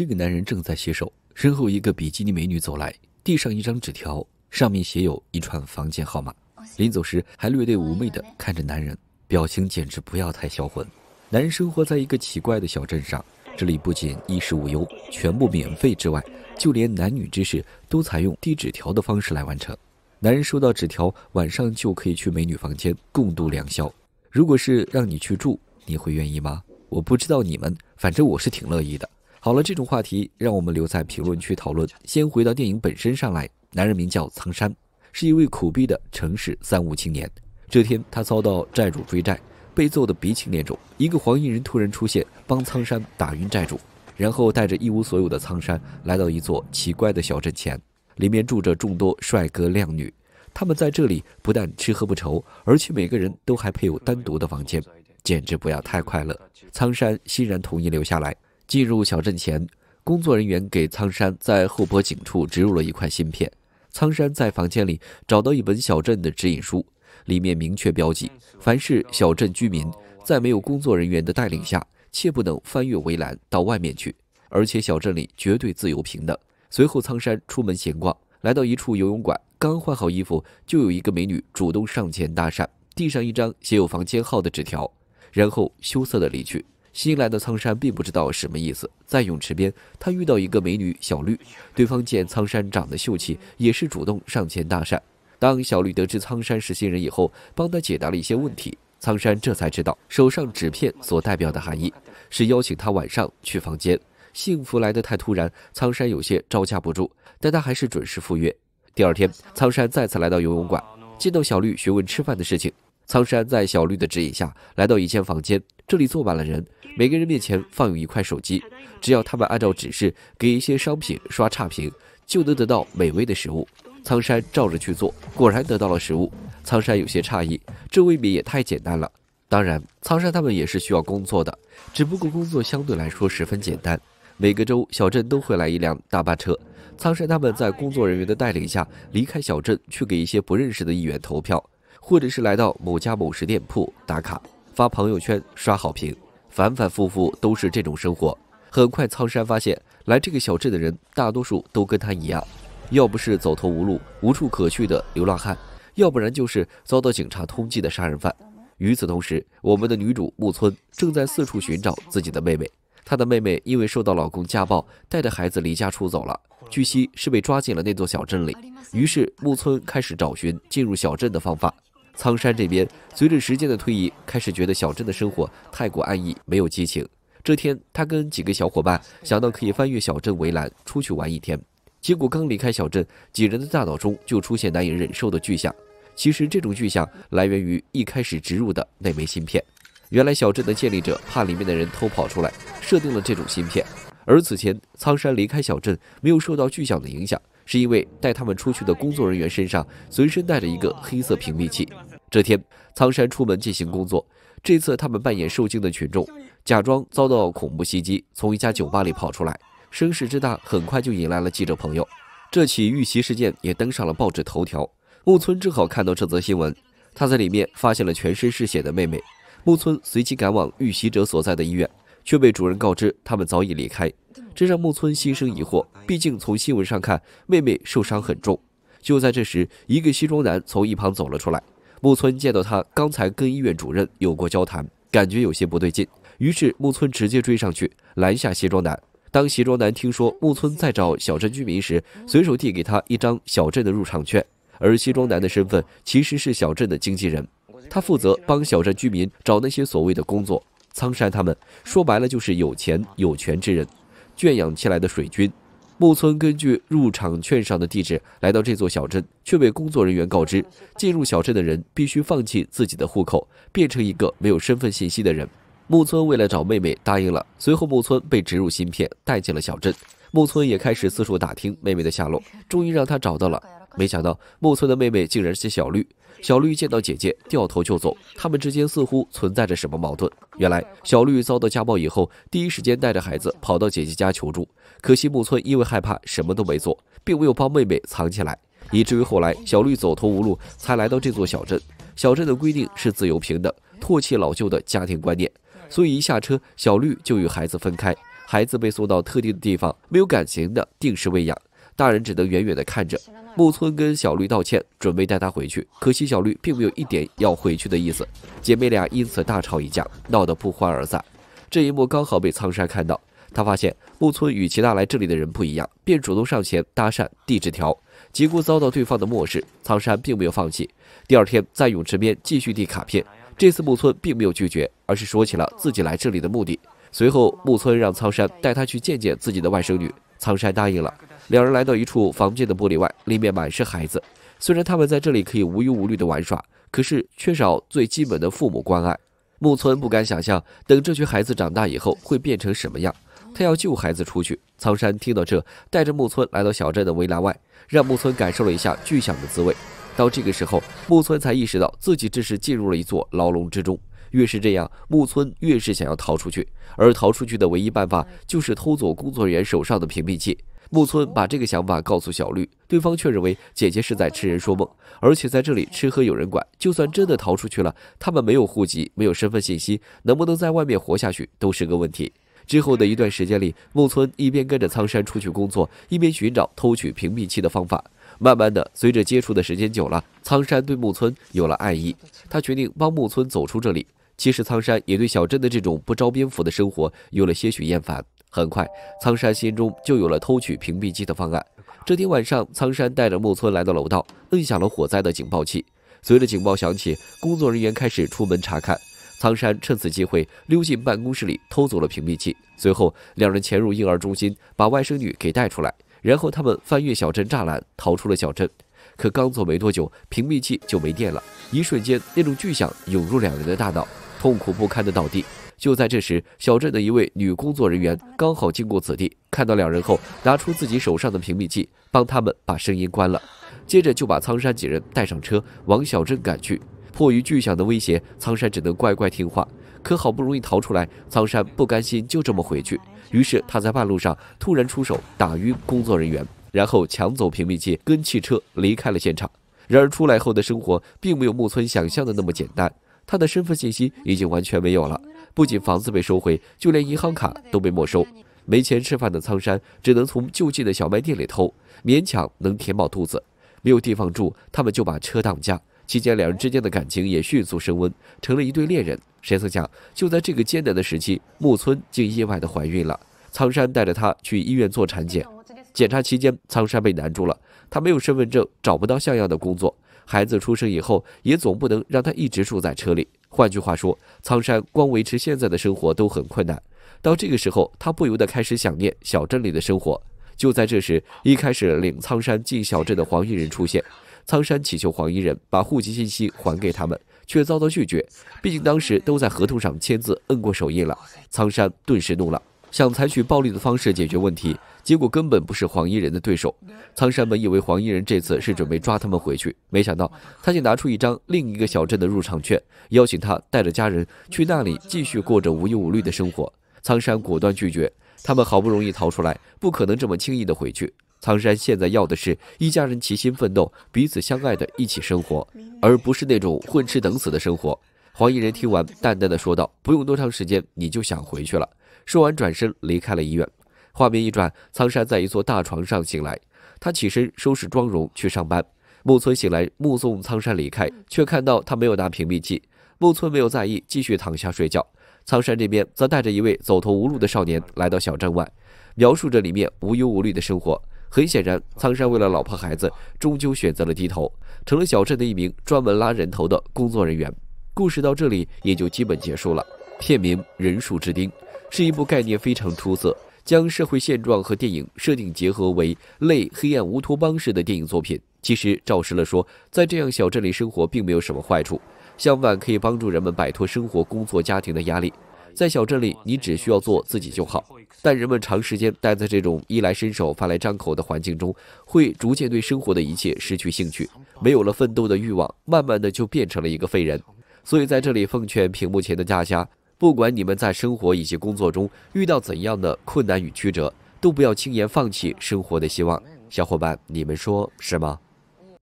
这个男人正在洗手，身后一个比基尼美女走来，递上一张纸条，上面写有一串房间号码。临走时还略带妩媚的看着男人，表情简直不要太销魂。男人生活在一个奇怪的小镇上，这里不仅衣食无忧，全部免费之外，就连男女之事都采用递纸条的方式来完成。男人收到纸条，晚上就可以去美女房间共度良宵。如果是让你去住，你会愿意吗？我不知道你们，反正我是挺乐意的。好了，这种话题让我们留在评论区讨论。先回到电影本身上来。男人名叫苍山，是一位苦逼的城市三无青年。这天，他遭到债主追债，被揍得鼻青脸肿。一个黄衣人突然出现，帮苍山打晕债主，然后带着一无所有的苍山来到一座奇怪的小镇前，里面住着众多帅哥靓女。他们在这里不但吃喝不愁，而且每个人都还配有单独的房间，简直不要太快乐。苍山欣然同意留下来。进入小镇前，工作人员给苍山在后坡井处植入了一块芯片。苍山在房间里找到一本小镇的指引书，里面明确标记：凡是小镇居民，在没有工作人员的带领下，切不能翻越围栏到外面去，而且小镇里绝对自由平等。随后，苍山出门闲逛，来到一处游泳馆，刚换好衣服，就有一个美女主动上前搭讪，递上一张写有房间号的纸条，然后羞涩的离去。新来的苍山并不知道什么意思，在泳池边，他遇到一个美女小绿。对方见苍山长得秀气，也是主动上前搭讪。当小绿得知苍山是新人以后，帮他解答了一些问题。苍山这才知道手上纸片所代表的含义，是邀请他晚上去房间。幸福来得太突然，苍山有些招架不住，但他还是准时赴约。第二天，苍山再次来到游泳馆，见到小绿，询问吃饭的事情。苍山在小绿的指引下来到一间房间，这里坐满了人，每个人面前放有一块手机，只要他们按照指示给一些商品刷差评，就能得到美味的食物。苍山照着去做，果然得到了食物。苍山有些诧异，这未免也太简单了。当然，苍山他们也是需要工作的，只不过工作相对来说十分简单。每个周，小镇都会来一辆大巴车，苍山他们在工作人员的带领下离开小镇，去给一些不认识的议员投票。或者是来到某家某食店铺打卡、发朋友圈、刷好评，反反复复都是这种生活。很快，苍山发现来这个小镇的人大多数都跟他一样，要不是走投无路、无处可去的流浪汉，要不然就是遭到警察通缉的杀人犯。与此同时，我们的女主木村正在四处寻找自己的妹妹，她的妹妹因为受到老公家暴，带着孩子离家出走了，据悉是被抓进了那座小镇里。于是，木村开始找寻进入小镇的方法。苍山这边，随着时间的推移，开始觉得小镇的生活太过安逸，没有激情。这天，他跟几个小伙伴想到可以翻越小镇围栏出去玩一天。结果刚离开小镇，几人的大脑中就出现难以忍受的巨响。其实这种巨响来源于一开始植入的那枚芯片。原来小镇的建立者怕里面的人偷跑出来，设定了这种芯片。而此前苍山离开小镇没有受到巨响的影响，是因为带他们出去的工作人员身上随身带着一个黑色屏蔽器。这天，苍山出门进行工作。这次他们扮演受惊的群众，假装遭到恐怖袭击，从一家酒吧里跑出来，声势之大，很快就引来了记者朋友。这起遇袭事件也登上了报纸头条。木村正好看到这则新闻，他在里面发现了全身是血的妹妹。木村随即赶往遇袭者所在的医院，却被主人告知他们早已离开，这让木村心生疑惑。毕竟从新闻上看，妹妹受伤很重。就在这时，一个西装男从一旁走了出来。木村见到他刚才跟医院主任有过交谈，感觉有些不对劲，于是木村直接追上去拦下西装男。当西装男听说木村在找小镇居民时，随手递给他一张小镇的入场券。而西装男的身份其实是小镇的经纪人，他负责帮小镇居民找那些所谓的工作。苍山他们说白了就是有钱有权之人，圈养起来的水军。木村根据入场券上的地址来到这座小镇，却被工作人员告知，进入小镇的人必须放弃自己的户口，变成一个没有身份信息的人。木村为了找妹妹，答应了。随后，木村被植入芯片带进了小镇。木村也开始四处打听妹妹的下落，终于让他找到了。没想到木村的妹妹竟然是小绿。小绿见到姐姐掉头就走，他们之间似乎存在着什么矛盾。原来小绿遭到家暴以后，第一时间带着孩子跑到姐姐家求助。可惜木村因为害怕，什么都没做，并没有帮妹妹藏起来，以至于后来小绿走投无路才来到这座小镇。小镇的规定是自由平等，唾弃老旧的家庭观念，所以一下车，小绿就与孩子分开，孩子被送到特定的地方，没有感情的定时喂养，大人只能远远的看着。木村跟小绿道歉，准备带她回去，可惜小绿并没有一点要回去的意思，姐妹俩因此大吵一架，闹得不欢而散。这一幕刚好被苍山看到，他发现木村与其他来这里的人不一样，便主动上前搭讪，递纸条。几果遭到对方的漠视，苍山并没有放弃，第二天在泳池边继续递卡片。这次木村并没有拒绝，而是说起了自己来这里的目的。随后木村让苍山带他去见见自己的外甥女。苍山答应了，两人来到一处房间的玻璃外，里面满是孩子。虽然他们在这里可以无忧无虑的玩耍，可是缺少最基本的父母关爱。木村不敢想象，等这群孩子长大以后会变成什么样。他要救孩子出去。苍山听到这，带着木村来到小镇的围栏外，让木村感受了一下巨响的滋味。到这个时候，木村才意识到自己这是进入了一座牢笼之中。越是这样，木村越是想要逃出去，而逃出去的唯一办法就是偷走工作人员手上的屏蔽器。木村把这个想法告诉小绿，对方却认为姐姐是在痴人说梦，而且在这里吃喝有人管，就算真的逃出去了，他们没有户籍，没有身份信息，能不能在外面活下去都是个问题。之后的一段时间里，木村一边跟着苍山出去工作，一边寻找偷取屏蔽器的方法。慢慢的，随着接触的时间久了，苍山对木村有了爱意，他决定帮木村走出这里。其实苍山也对小镇的这种不招蝙蝠的生活有了些许厌烦。很快，苍山心中就有了偷取屏蔽器的方案。这天晚上，苍山带着木村来到楼道，摁响了火灾的警报器。随着警报响起，工作人员开始出门查看。苍山趁此机会溜进办公室里偷走了屏蔽器。随后，两人潜入婴儿中心，把外甥女给带出来。然后他们翻越小镇栅栏，逃出了小镇。可刚走没多久，屏蔽器就没电了。一瞬间，那种巨响涌入两人的大脑。痛苦不堪地倒地。就在这时，小镇的一位女工作人员刚好经过此地，看到两人后，拿出自己手上的屏蔽器，帮他们把声音关了。接着就把苍山几人带上车往小镇赶去。迫于巨响的威胁，苍山只能乖乖听话。可好不容易逃出来，苍山不甘心就这么回去，于是他在半路上突然出手打晕工作人员，然后抢走屏蔽器，跟汽车离开了现场。然而出来后的生活，并没有木村想象的那么简单。他的身份信息已经完全没有了，不仅房子被收回，就连银行卡都被没收。没钱吃饭的苍山只能从就近的小卖店里偷，勉强能填饱肚子。没有地方住，他们就把车当家。期间，两人之间的感情也迅速升温，成了一对恋人。谁曾想，就在这个艰难的时期，木村竟意外的怀孕了。苍山带着她去医院做产检，检查期间，苍山被难住了，他没有身份证，找不到像样的工作。孩子出生以后，也总不能让他一直住在车里。换句话说，苍山光维持现在的生活都很困难。到这个时候，他不由得开始想念小镇里的生活。就在这时，一开始领苍山进小镇的黄衣人出现。苍山祈求黄衣人把户籍信息还给他们，却遭到拒绝。毕竟当时都在合同上签字摁过手印了。苍山顿时怒了，想采取暴力的方式解决问题。结果根本不是黄衣人的对手。苍山本以为黄衣人这次是准备抓他们回去，没想到他竟拿出一张另一个小镇的入场券，邀请他带着家人去那里继续过着无忧无虑的生活。苍山果断拒绝，他们好不容易逃出来，不可能这么轻易的回去。苍山现在要的是一家人齐心奋斗，彼此相爱的一起生活，而不是那种混吃等死的生活。黄衣人听完，淡淡的说道：“不用多长时间，你就想回去了。”说完，转身离开了医院。画面一转，苍山在一座大床上醒来，他起身收拾妆容去上班。木村醒来，目送苍山离开，却看到他没有拿屏蔽器。木村没有在意，继续躺下睡觉。苍山这边则带着一位走投无路的少年来到小镇外，描述着里面无忧无虑的生活。很显然，苍山为了老婆孩子，终究选择了低头，成了小镇的一名专门拉人头的工作人员。故事到这里也就基本结束了。片名《人数之钉》。是一部概念非常出色，将社会现状和电影设定结合为类黑暗乌托邦式的电影作品。其实，照实了说，在这样小镇里生活并没有什么坏处，相反可以帮助人们摆脱生活、工作、家庭的压力。在小镇里，你只需要做自己就好。但人们长时间待在这种衣来伸手、饭来张口的环境中，会逐渐对生活的一切失去兴趣，没有了奋斗的欲望，慢慢的就变成了一个废人。所以，在这里奉劝屏幕前的大家。不管你们在生活以及工作中遇到怎样的困难与曲折，都不要轻言放弃生活的希望。小伙伴，你们说是吗？